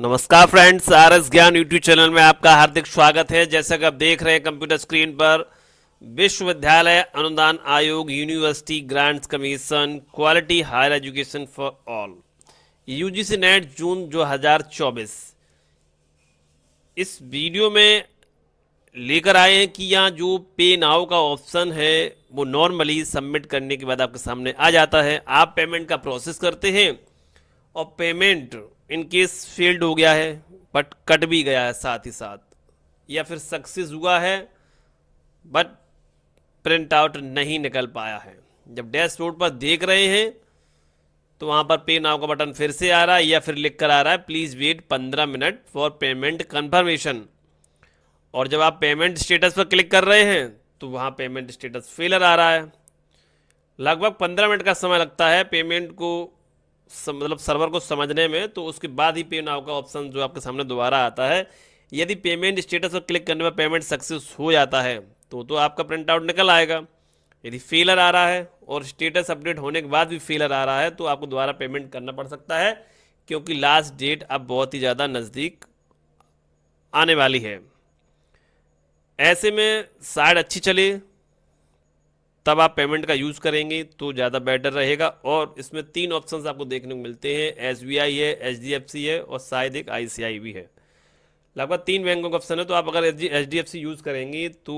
नमस्कार friends R S Gyan YouTube channel में आपका हार्दिक स्वागत है जैसा कि आप देख रहे हैं कंप्यूटर स्क्रीन पर विश्वविद्यालय अनुदान आयोग university grants commission quality higher education for all UGC NET June हजार चौबीस इस वीडियो में लेकर आए हैं कि यहाँ जो पे नाव का ऑप्शन है वो नॉर्मली सबमिट करने के बाद आपके सामने आ जाता है आप पेमेंट का प्रोसेस करते हैं और पेमेंट इनकेस फेल्ड हो गया है बट कट भी गया है साथ ही साथ या फिर सक्सेस हुआ है बट प्रिंट आउट नहीं निकल पाया है जब डैशबोर्ड पर देख रहे हैं तो वहाँ पर पे नाव का बटन फिर से आ रहा है या फिर लिख कर आ रहा है प्लीज़ वेट पंद्रह मिनट फॉर पेमेंट कन्फर्मेशन और जब आप पेमेंट स्टेटस पर क्लिक कर रहे हैं तो वहाँ पेमेंट स्टेटस फेलर आ रहा है लगभग पंद्रह मिनट का समय लगता है पेमेंट को मतलब सर्वर को समझने में तो उसके बाद ही पे नाव का ऑप्शन जो आपके सामने दोबारा आता है यदि पेमेंट स्टेटस पर क्लिक करने पर पेमेंट सक्सेस हो जाता है तो तो आपका प्रिंट आउट निकल आएगा यदि फेलर आ रहा है और स्टेटस अपडेट होने के बाद भी फेलर आ रहा है तो आपको दोबारा पेमेंट करना पड़ सकता है क्योंकि लास्ट डेट अब बहुत ही ज़्यादा नज़दीक आने वाली है ऐसे में साइड अच्छी चली तब आप पेमेंट का यूज़ करेंगे तो ज़्यादा बेटर रहेगा और इसमें तीन ऑप्शंस आपको देखने को मिलते हैं एस है एच है और शायद एक आई भी है लगभग तीन बैंकों का ऑप्शन है तो आप अगर एच डी यूज़ करेंगे तो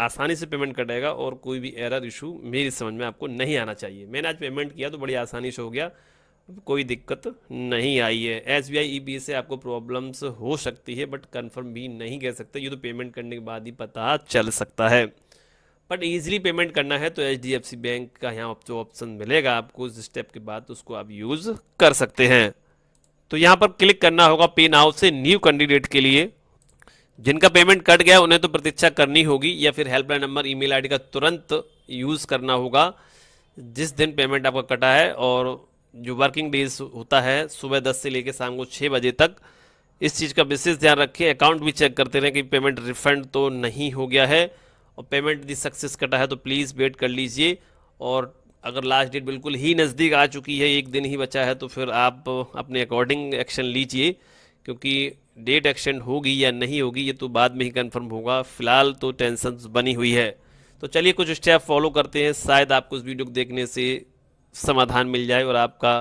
आसानी से पेमेंट कटेगा और कोई भी एरर इशू मेरी समझ में आपको नहीं आना चाहिए मैंने आज पेमेंट किया तो बड़ी आसानी से हो गया कोई दिक्कत नहीं आई है S B I E B से आपको प्रॉब्लम्स हो सकती है बट कंफर्म भी नहीं कह सकते ये तो पेमेंट करने के बाद ही पता चल सकता है बट ईजिली पेमेंट करना है तो H D F C bank का यहाँ जो ऑप्शन मिलेगा आपको उस स्टेप के बाद उसको आप यूज़ कर सकते हैं तो यहाँ पर क्लिक करना होगा पे नाउ से न्यू कैंडिडेट के लिए जिनका पेमेंट कट गया उन्हें तो प्रतीक्षा करनी होगी या फिर हेल्पलाइन नंबर ईमेल आईडी का तुरंत यूज़ करना होगा जिस दिन पेमेंट आपका कटा है और जो वर्किंग डेज होता है सुबह दस से लेकर शाम को छः बजे तक इस चीज़ का विशेष ध्यान रखिए अकाउंट भी चेक करते रहें कि पेमेंट रिफंड तो नहीं हो गया है और पेमेंट यदि सक्सेस कटा है तो प्लीज़ वेट कर लीजिए और अगर लास्ट डेट बिल्कुल ही नज़दीक आ चुकी है एक दिन ही बचा है तो फिर आप अपने अकॉर्डिंग एक्शन लीजिए क्योंकि डेट एक्शन होगी या नहीं होगी ये तो बाद में ही कंफर्म होगा फिलहाल तो टेंशन बनी हुई है तो चलिए कुछ स्टेप फॉलो करते हैं शायद आपको इस वीडियो को देखने से समाधान मिल जाए और आपका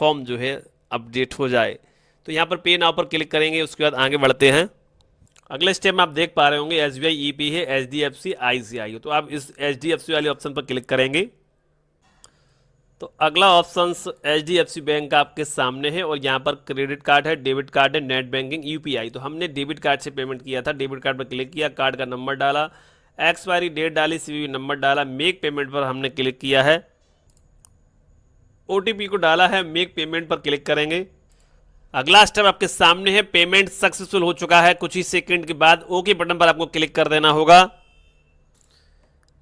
फॉर्म जो है अपडेट हो जाए तो यहाँ पर पे नाव पर क्लिक करेंगे उसके बाद आगे बढ़ते हैं अगले स्टेप में आप देख पा रहे होंगे S B I E P है H D F C I C I C I इस एच डी एफ सी वाले ऑप्शन पर क्लिक करेंगे तो अगला option H D F C bank आपके सामने है और यहाँ पर क्रेडिट कार्ड है डेबिट कार्ड है net banking U P I तो हमने डेबिट कार्ड से पेमेंट किया था डेबिट कार्ड पर क्लिक किया कार्ड का नंबर डाला एक्सपायरी डेट डाली सी नंबर डाला मेक पेमेंट पर हमने क्लिक किया है ओ को डाला है मेक पेमेंट पर क्लिक करेंगे अगला स्टेप आपके सामने है पेमेंट सक्सेसफुल हो चुका है कुछ ही सेकंड के बाद ओके बटन पर आपको क्लिक कर देना होगा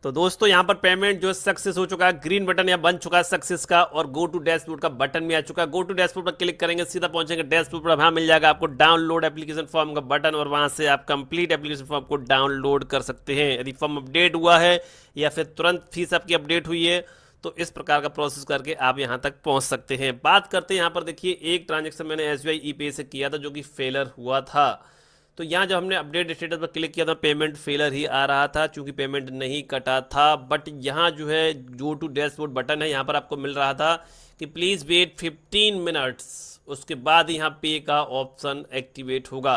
तो दोस्तों यहां पर पेमेंट जो सक्सेस हो चुका है ग्रीन बटन यहां बन चुका है सक्सेस का और गो टू डैशबोर्ड का बटन भी आ चुका है गो टू डैशबोर्ड पर क्लिक करेंगे सीधा पहुंचेंगे डैशबोर्ड पर वहां मिल जाएगा आपको डाउनलोड एप्लीकेशन फॉर्म का बटन और वहां से आप कंप्लीट एप्लीकेशन फॉर्म को डाउनलोड कर सकते हैं यदि फॉर्म अपडेट हुआ है या फिर तुरंत फीस आपकी अपडेट हुई है तो इस प्रकार का प्रोसेस करके आप यहां तक पहुंच सकते हैं बात करते हैं यहां पर देखिए एक ट्रांजेक्शन मैंने एस बी e से किया था जो कि फेलर हुआ था तो यहाँ जब हमने अपडेट स्टेटस पर क्लिक किया था पेमेंट फेलर ही आ रहा था चूंकि पेमेंट नहीं कटा था बट यहाँ जो है जो टू डैशबोर्ड बटन है यहाँ पर आपको मिल रहा था कि प्लीज़ वेट 15 मिनट्स उसके बाद यहाँ पे का ऑप्शन एक्टिवेट होगा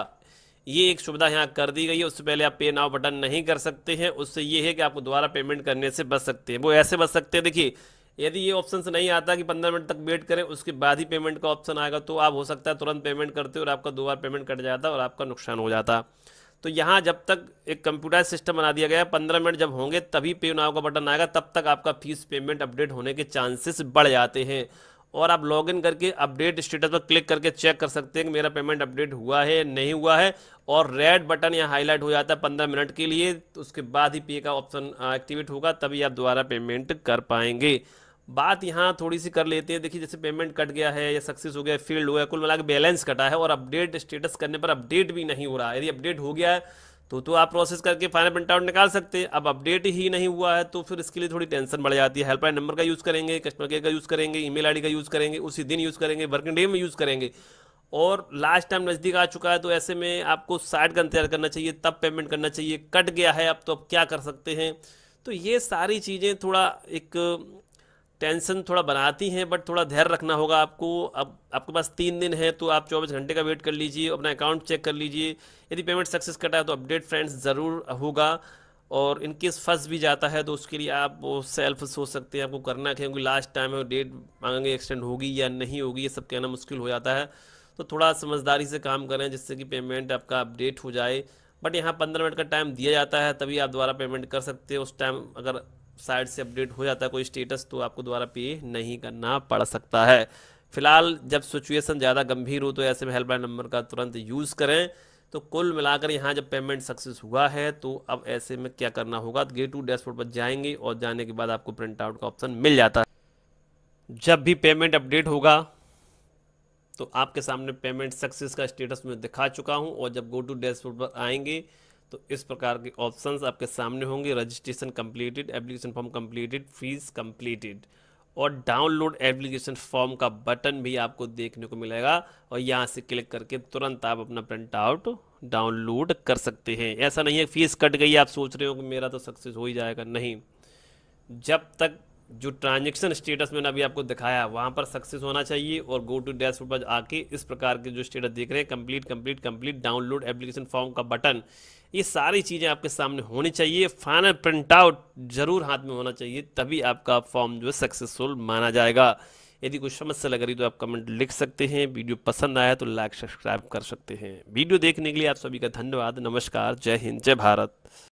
ये एक सुविधा यहाँ कर दी गई है उससे पहले आप पे नाव बटन नहीं कर सकते हैं उससे ये है कि आपको दोबारा पेमेंट करने से बच सकते हैं वो ऐसे बच सकते हैं देखिए यदि ये ऑप्शन से नहीं आता कि पंद्रह मिनट तक वेट करें उसके बाद ही पेमेंट का ऑप्शन आएगा तो आप हो सकता है तुरंत पेमेंट करते हो और आपका दोबारा पेमेंट कट जाता और आपका नुकसान हो जाता तो यहाँ जब तक एक कंप्यूटर सिस्टम बना दिया गया पंद्रह मिनट जब होंगे तभी पे नाव का बटन आएगा तब तक आपका फीस पेमेंट अपडेट होने के चांसेस बढ़ जाते हैं और आप लॉगिन करके अपडेट स्टेटस पर क्लिक करके चेक कर सकते हैं कि मेरा पेमेंट अपडेट हुआ है नहीं हुआ है और रेड बटन यहाँ हाईलाइट हो जाता है पंद्रह मिनट के लिए तो उसके बाद ही पे का ऑप्शन एक्टिवेट होगा तभी आप दोबारा पेमेंट कर पाएंगे बात यहाँ थोड़ी सी कर लेते हैं देखिए जैसे पेमेंट कट गया है या सक्सेस हो गया फील्ड हुआ है कुल मिला बैलेंस कटा है और अपडेट स्टेटस करने पर अपडेट भी नहीं हो रहा है यदि अपडेट हो गया है तो तो आप प्रोसेस करके फाइनल प्रिंट आउट निकाल सकते हैं अब अपडेट ही नहीं हुआ है तो फिर इसके लिए थोड़ी टेंशन बढ़ जाती है हेल्पलाइन नंबर का यूज़ करेंगे कस्टमर केयर का यूज़ करेंगे ईमेल आईडी का यूज़ करेंगे उसी दिन यूज़ करेंगे वर्किंग डे में यूज़ करेंगे और लास्ट टाइम नज़दीक आ चुका है तो ऐसे में आपको साइड का इंतजार करना चाहिए तब पेमेंट करना चाहिए कट गया है अब तो अब क्या कर सकते हैं तो ये सारी चीज़ें थोड़ा एक टेंशन थोड़ा बनाती हैं बट थोड़ा धैर्य रखना होगा आपको अब आपके पास तीन दिन है तो आप चौबीस घंटे का वेट कर लीजिए अपना अकाउंट चेक कर लीजिए यदि पेमेंट सक्सेस कटा है तो अपडेट फ्रेंड्स ज़रूर होगा और इनकेस फंस भी जाता है तो उसके लिए आप वो सेल्फ सोच सकते हैं आपको करना क्या क्योंकि लास्ट टाइम है डेट मांगेंगे एक्सटेंड होगी या नहीं होगी ये सब कहना मुश्किल हो जाता है तो थोड़ा समझदारी से काम करें जिससे कि पेमेंट आपका अपडेट हो जाए बट यहाँ पंद्रह मिनट का टाइम दिया जाता है तभी आप दोबारा पेमेंट कर सकते हैं उस टाइम अगर साइड से अपडेट हो जाता है कोई स्टेटस तो आपको दोबारा पे नहीं करना पड़ सकता है फिलहाल जब सिचुएशन ज़्यादा गंभीर हो तो ऐसे में हेल्पलाइन नंबर का तुरंत यूज़ करें तो कुल मिलाकर यहाँ जब पेमेंट सक्सेस हुआ है तो अब ऐसे में क्या करना होगा तो गेट टू डैशबोर्ड पर जाएंगे और जाने के बाद आपको प्रिंट आउट का ऑप्शन मिल जाता है जब भी पेमेंट अपडेट होगा तो आपके सामने पेमेंट सक्सेस का स्टेटस मैं दिखा चुका हूँ और जब गो टू डैशबोर्ड पर आएंगे तो इस प्रकार के ऑप्शंस आपके सामने होंगे registration completed application form completed fees completed और डाउनलोड एप्लीकेशन फॉर्म का बटन भी आपको देखने को मिलेगा और यहाँ से क्लिक करके तुरंत आप अपना प्रिंट आउट डाउनलोड कर सकते हैं ऐसा नहीं है फीस कट गई आप सोच रहे हो कि मेरा तो सक्सेस हो ही जाएगा नहीं जब तक जो ट्रांजेक्शन स्टेटस मैंने अभी आपको दिखाया वहाँ पर सक्सेस होना चाहिए और गो टू डैश पर आके इस प्रकार के जो स्टेटस देख रहे हैं complete complete complete download application form का बटन ये सारी चीज़ें आपके सामने होनी चाहिए फाइनल प्रिंट आउट ज़रूर हाथ में होना चाहिए तभी आपका फॉर्म जो है सक्सेसफुल माना जाएगा यदि कुछ समस्या लग रही तो आप कमेंट लिख सकते हैं वीडियो पसंद आया तो लाइक सब्सक्राइब कर सकते हैं वीडियो देखने के लिए आप सभी का धन्यवाद नमस्कार जय हिंद जय भारत